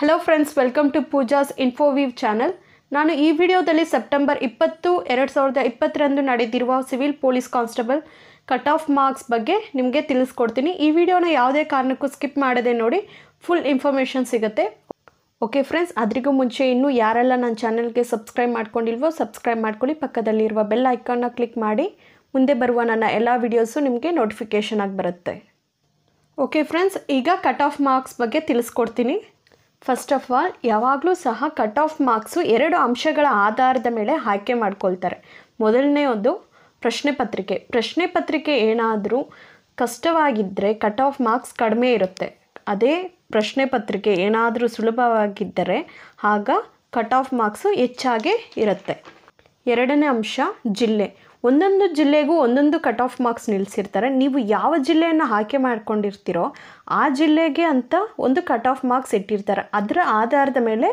hello friends welcome to Pooja's Infoview channel ನಾನು ಈ ವಿಡಿಯೋದಲ್ಲಿ ಸೆಪ್ಟೆಂಬರ್ ಇಪ್ಪತ್ತು ಎರಡು ಸಾವಿರದ ಇಪ್ಪತ್ತರಂದು ನಡೆದಿರುವ civil police constable cut off marks ಬಗ್ಗೆ ನಿಮಗೆ ತಿಳಿಸ್ಕೊಡ್ತೀನಿ ಈ ವಿಡಿಯೋನ ಯಾವುದೇ ಕಾರಣಕ್ಕೂ ಸ್ಕಿಪ್ ಮಾಡದೆ ನೋಡಿ ಫುಲ್ ಇನ್ಫಾರ್ಮೇಷನ್ ಸಿಗುತ್ತೆ ಓಕೆ ಫ್ರೆಂಡ್ಸ್ ಅದರಿಗೂ ಮುಂಚೆ ಇನ್ನೂ ಯಾರೆಲ್ಲ ನನ್ನ ಚಾನಲ್ಗೆ ಸಬ್ಸ್ಕ್ರೈಬ್ ಮಾಡ್ಕೊಂಡಿಲ್ವೋ ಸಬ್ಸ್ಕ್ರೈಬ್ ಮಾಡ್ಕೊಳ್ಳಿ ಪಕ್ಕದಲ್ಲಿರುವ ಬೆಲ್ ಐಕಾನ್ನ ಕ್ಲಿಕ್ ಮಾಡಿ ಮುಂದೆ ಬರುವ ನನ್ನ ಎಲ್ಲ ವಿಡಿಯೋಸು ನಿಮಗೆ ನೋಟಿಫಿಕೇಷನ್ ಆಗಿ ಬರುತ್ತೆ ಓಕೆ ಫ್ರೆಂಡ್ಸ್ ಈಗ ಕಟ್ ಆಫ್ ಮಾರ್ಕ್ಸ್ ಬಗ್ಗೆ ತಿಳಿಸ್ಕೊಡ್ತೀನಿ ಫಸ್ಟ್ ಆಫ್ ಆಲ್ ಯಾವಾಗಲೂ ಸಹ ಕಟ್ ಆಫ್ ಮಾರ್ಕ್ಸು ಎರಡು ಅಂಶಗಳ ಆಧಾರದ ಮೇಲೆ ಆಯ್ಕೆ ಮಾಡ್ಕೊಳ್ತಾರೆ ಮೊದಲನೇ ಒಂದು ಪ್ರಶ್ನೆ ಪತ್ರಿಕೆ ಪ್ರಶ್ನೆ ಪತ್ರಿಕೆ ಏನಾದರೂ ಕಷ್ಟವಾಗಿದ್ದರೆ ಕಟ್ ಆಫ್ ಮಾರ್ಕ್ಸ್ ಕಡಿಮೆ ಇರುತ್ತೆ ಅದೇ ಪ್ರಶ್ನೆ ಪತ್ರಿಕೆ ಏನಾದರೂ ಸುಲಭವಾಗಿದ್ದರೆ ಆಗ ಕಟ್ ಆಫ್ ಮಾರ್ಕ್ಸು ಹೆಚ್ಚಾಗೇ ಇರುತ್ತೆ ಎರಡನೇ ಅಂಶ ಜಿಲ್ಲೆ ಒಂದೊಂದು ಜಿಲ್ಲೆಗೂ ಒಂದೊಂದು ಕಟ್ ಆಫ್ ಮಾರ್ಕ್ಸ್ ನಿಲ್ಲಿಸಿರ್ತಾರೆ ನೀವು ಯಾವ ಜಿಲ್ಲೆಯನ್ನು ಆಯ್ಕೆ ಮಾಡ್ಕೊಂಡಿರ್ತೀರೋ ಆ ಜಿಲ್ಲೆಗೆ ಅಂತ ಒಂದು ಕಟ್ ಆಫ್ ಮಾರ್ಕ್ಸ್ ಇಟ್ಟಿರ್ತಾರೆ ಅದರ ಆಧಾರದ ಮೇಲೆ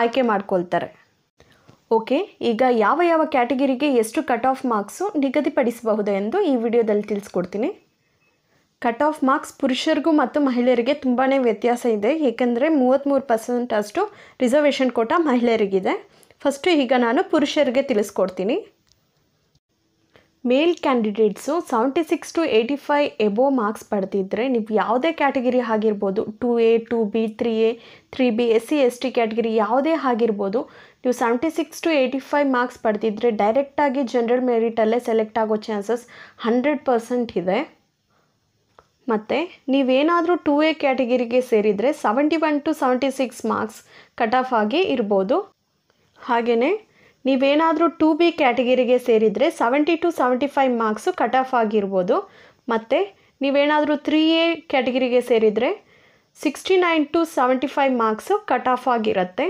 ಆಯ್ಕೆ ಮಾಡ್ಕೊಳ್ತಾರೆ ಓಕೆ ಈಗ ಯಾವ ಯಾವ ಕ್ಯಾಟಗರಿಗೆ ಎಷ್ಟು ಕಟ್ ಆಫ್ ಮಾರ್ಕ್ಸು ನಿಗದಿಪಡಿಸಬಹುದು ಎಂದು ಈ ವಿಡಿಯೋದಲ್ಲಿ ತಿಳಿಸ್ಕೊಡ್ತೀನಿ ಕಟ್ ಆಫ್ ಮಾರ್ಕ್ಸ್ ಪುರುಷರಿಗೂ ಮತ್ತು ಮಹಿಳೆಯರಿಗೆ ತುಂಬಾ ವ್ಯತ್ಯಾಸ ಇದೆ ಏಕೆಂದರೆ ಮೂವತ್ತ್ಮೂರು ಪರ್ಸೆಂಟ್ ಅಷ್ಟು ರಿಸರ್ವೇಷನ್ ಕೋಟ ಮಹಿಳೆಯರಿಗಿದೆ ಫಸ್ಟು ಈಗ ನಾನು ಪುರುಷರಿಗೆ ತಿಳಿಸ್ಕೊಡ್ತೀನಿ male candidates seventy six to eighty five above marks ಪಡೆದಿದ್ದರೆ ನೀವು ಯಾವುದೇ ಕ್ಯಾಟಗಿರಿ ಆಗಿರ್ಬೋದು two A two B three A three B S C S T category ಯಾವುದೇ ಆಗಿರ್ಬೋದು ನೀವು seventy six to eighty five marks ಪಡೆದಿದ್ದರೆ ಡೈರೆಕ್ಟಾಗಿ ಜನರಲ್ ಮೆರಿಟಲ್ಲೇ ಸೆಲೆಕ್ಟ್ ಆಗೋ ಚಾನ್ಸಸ್ ಹಂಡ್ರೆಡ್ ಪರ್ಸೆಂಟ್ ಇದೆ ಮತ್ತು ನೀವೇನಾದರೂ ಟೂ ಎ ಕ್ಯಾಟಗಿರಿಗೆ ಸೇರಿದರೆ seventy one to seventy six marks cut off ಆಗಿ ಇರ್ಬೋದು ಹಾಗೆಯೇ ನೀವೇನಾದರೂ ಟು ಬಿ ಕ್ಯಾಟಗರಿಗೆ ಸೇರಿದರೆ seventy to seventy five marks cut off ಆಗಿರ್ಬೋದು ಮತ್ತು ನೀವೇನಾದರೂ ತ್ರೀ ಎ ಕ್ಯಾಟಗಿರಿಗೆ ಸೇರಿದರೆ sixty nine to seventy five marks cut off ಆಗಿರುತ್ತೆ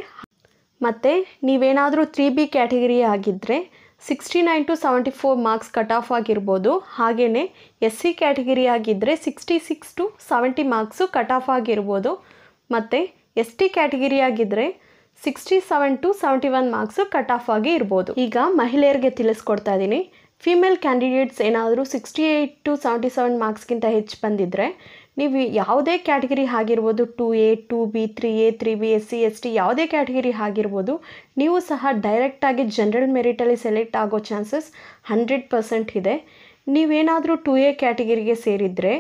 ಮತ್ತು ನೀವೇನಾದರೂ ತ್ರೀ ಬಿ ಕ್ಯಾಟಗಿರಿ ಆಗಿದ್ದರೆ sixty nine to seventy four marks cut off ಆಗಿರ್ಬೋದು ಹಾಗೆಯೇ ಎಸ್ ಸಿ ಕ್ಯಾಟಗಿರಿ ಆಗಿದ್ದರೆ sixty six to seventy marks cut off ಆಗಿರ್ಬೋದು ಮತ್ತು ಎಸ್ ಟಿ ಕ್ಯಾಟಗಿರಿ ಆಗಿದ್ದರೆ sixty seven to seventy one marks cut off ಆಗಿ ಇರ್ಬೋದು ಈಗ ಮಹಿಳೆಯರಿಗೆ ತಿಳಿಸ್ಕೊಡ್ತಾ ಇದ್ದೀನಿ ಫಿಮೇಲ್ ಕ್ಯಾಂಡಿಡೇಟ್ಸ್ ಏನಾದರೂ sixty eight to seventy seven ಮಾರ್ಕ್ಸ್ಗಿಂತ ಹೆಚ್ಚು ಬಂದಿದ್ದರೆ ನೀವು ಯಾವುದೇ ಕ್ಯಾಟಗಿರಿ ಆಗಿರ್ಬೋದು two A two B three A three B S C S T ಯಾವುದೇ ಕ್ಯಾಟಗಿರಿ ಆಗಿರ್ಬೋದು ನೀವು ಸಹ ಡೈರೆಕ್ಟಾಗಿ ಜನರಲ್ ಮೆರಿಟಲ್ಲಿ ಸೆಲೆಕ್ಟ್ ಆಗೋ ಚಾನ್ಸಸ್ ಹಂಡ್ರೆಡ್ ಪರ್ಸೆಂಟ್ ಇದೆ ನೀವೇನಾದರೂ ಟು ಎ ಕ್ಯಾಟಗಿರಿಗೆ ಸೇರಿದರೆ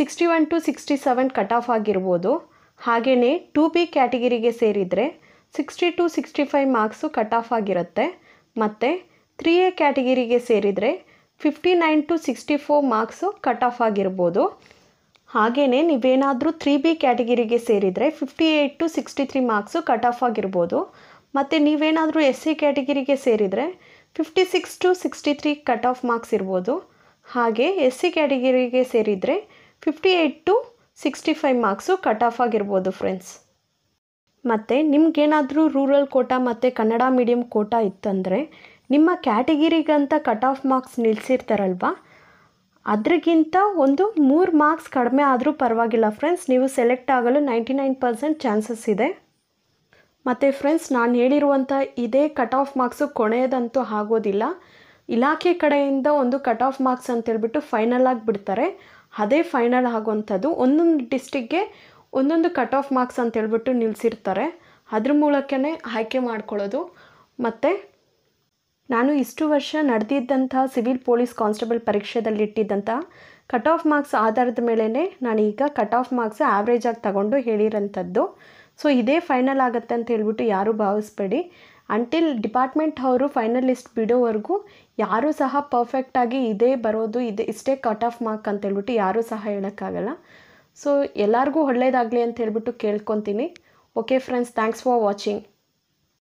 sixty one to sixty seven cut off ಆಗಿರ್ಬೋದು ಹಾಗೆಯೇ ಟು ಬಿ ಕ್ಯಾಟಗಿರಿಗೆ ಸೇರಿದರೆ sixty to sixty five marks cut off ಆಗಿರುತ್ತೆ ಮತ್ತು ತ್ರೀ ಎ ಕ್ಯಾಟಗಿರಿಗೆ ಸೇರಿದರೆ fifty nine to sixty four marks cut off ಆಗಿರ್ಬೋದು ಹಾಗೆಯೇ ನೀವೇನಾದರೂ ತ್ರೀ ಬಿ ಕ್ಯಾಟಗಿರಿಗೆ ಸೇರಿದರೆ fifty eight to sixty three marks cut off ಆಗಿರ್ಬೋದು ಮತ್ತು ನೀವೇನಾದರೂ ಎಸ್ ಸಿ ಕ್ಯಾಟಗಿರಿಗೆ ಸೇರಿದರೆ fifty six to sixty three cut off marks ಇರ್ಬೋದು ಹಾಗೆ ಎಸ್ ಸಿ ಕ್ಯಾಟಗಿರಿಗೆ ಸೇರಿದರೆ fifty eight to sixty five marks cut off ಆಗಿರ್ಬೋದು ಫ್ರೆಂಡ್ಸ್ ಮತ್ತು ನಿಮಗೇನಾದರೂ ರೂರಲ್ ಕೋಟಾ ಮತ್ತು ಕನ್ನಡ ಮೀಡಿಯಮ್ ಕೋಟಾ ಇತ್ತಂದರೆ ನಿಮ್ಮ ಕ್ಯಾಟಗಿರಿಗಂತ ಕಟ್ ಆಫ್ ಮಾರ್ಕ್ಸ್ ನಿಲ್ಲಿಸಿರ್ತಾರಲ್ವಾ ಅದ್ರಗಿಂತ ಒಂದು ಮೂರು ಮಾರ್ಕ್ಸ್ ಕಡಿಮೆ ಆದರೂ ಪರವಾಗಿಲ್ಲ ಫ್ರೆಂಡ್ಸ್ ನೀವು ಸೆಲೆಕ್ಟ್ ಆಗಲು ನೈಂಟಿ ನೈನ್ ಪರ್ಸೆಂಟ್ ಚಾನ್ಸಸ್ ಇದೆ ಮತ್ತು ಫ್ರೆಂಡ್ಸ್ ನಾನು ಹೇಳಿರುವಂಥ ಇದೇ ಕಟ್ ಆಫ್ ಮಾರ್ಕ್ಸು ಕೊನೆಯದಂತೂ ಆಗೋದಿಲ್ಲ ಇಲಾಖೆ ಕಡೆಯಿಂದ ಒಂದು ಕಟ್ ಆಫ್ ಮಾರ್ಕ್ಸ್ ಅಂತೇಳ್ಬಿಟ್ಟು ಫೈನಲ್ ಆಗಿಬಿಡ್ತಾರೆ ಅದೇ ಫೈನಲ್ ಆಗುವಂಥದ್ದು ಒಂದೊಂದು ಡಿಸ್ಟಿಕ್ಗೆ ಒಂದೊಂದು ಕಟ್ ಆಫ್ ಮಾರ್ಕ್ಸ್ ಅಂತ ಹೇಳ್ಬಿಟ್ಟು ನಿಲ್ಲಿಸಿರ್ತಾರೆ ಅದ್ರ ಮೂಲಕನೇ ಆಯ್ಕೆ ಮಾಡ್ಕೊಳ್ಳೋದು ಮತ್ತು ನಾನು ಇಷ್ಟು ವರ್ಷ ನಡೆದಿದ್ದಂಥ ಸಿವಿಲ್ ಪೊಲೀಸ್ ಕಾನ್ಸ್ಟೇಬಲ್ ಪರೀಕ್ಷೆದಲ್ಲಿ ಇಟ್ಟಿದ್ದಂಥ ಕಟ್ ಆಫ್ ಮಾರ್ಕ್ಸ್ ಆಧಾರದ ಮೇಲೇ ಈಗ ಕಟ್ ಆಫ್ ಮಾರ್ಕ್ಸ್ ಆಗಿ ತಗೊಂಡು ಹೇಳಿರೋಂಥದ್ದು ಸೊ ಇದೇ ಫೈನಲ್ ಆಗುತ್ತೆ ಅಂತ ಹೇಳ್ಬಿಟ್ಟು ಯಾರೂ ಭಾವಿಸ್ಬೇಡಿ ಅಂಟಿಲ್ ಡಿಪಾರ್ಟ್ಮೆಂಟ್ ಅವರು ಫೈನಲ್ ಬಿಡೋವರೆಗೂ ಯಾರೂ ಸಹ ಪರ್ಫೆಕ್ಟಾಗಿ ಇದೇ ಬರೋದು ಇದೇ ಇಷ್ಟೇ ಕಟ್ ಆಫ್ ಮಾರ್ಕ್ ಅಂತೇಳ್ಬಿಟ್ಟು ಯಾರೂ ಸಹ ಹೇಳೋಕ್ಕಾಗಲ್ಲ ಸೊ ಎಲ್ಲರಿಗೂ ಒಳ್ಳೇದಾಗಲಿ ಅಂತ ಹೇಳಿಬಿಟ್ಟು ಕೇಳ್ಕೊತೀನಿ okay friends thanks for watching